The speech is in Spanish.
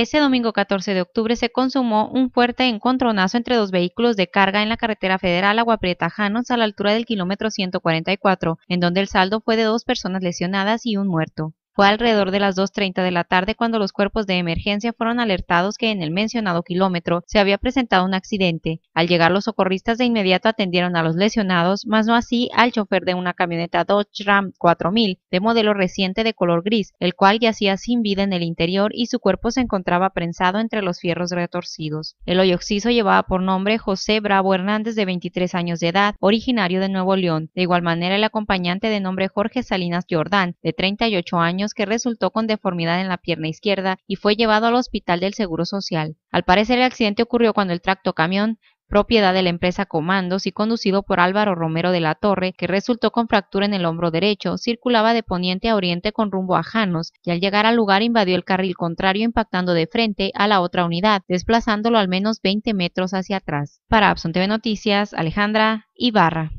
Ese domingo 14 de octubre se consumó un fuerte encontronazo entre dos vehículos de carga en la carretera federal Agua Prieta Janos a la altura del kilómetro 144, en donde el saldo fue de dos personas lesionadas y un muerto. Fue alrededor de las 2.30 de la tarde cuando los cuerpos de emergencia fueron alertados que en el mencionado kilómetro se había presentado un accidente. Al llegar los socorristas de inmediato atendieron a los lesionados, mas no así al chofer de una camioneta Dodge Ram 4000 de modelo reciente de color gris, el cual yacía sin vida en el interior y su cuerpo se encontraba prensado entre los fierros retorcidos. El hoyo occiso llevaba por nombre José Bravo Hernández de 23 años de edad, originario de Nuevo León. De igual manera el acompañante de nombre Jorge Salinas Jordán, de 38 años, que resultó con deformidad en la pierna izquierda y fue llevado al hospital del Seguro Social. Al parecer el accidente ocurrió cuando el tractocamión propiedad de la empresa Comandos y conducido por Álvaro Romero de la Torre, que resultó con fractura en el hombro derecho, circulaba de poniente a oriente con rumbo a Janos y al llegar al lugar invadió el carril contrario impactando de frente a la otra unidad, desplazándolo al menos 20 metros hacia atrás. Para Abson TV Noticias, Alejandra Ibarra.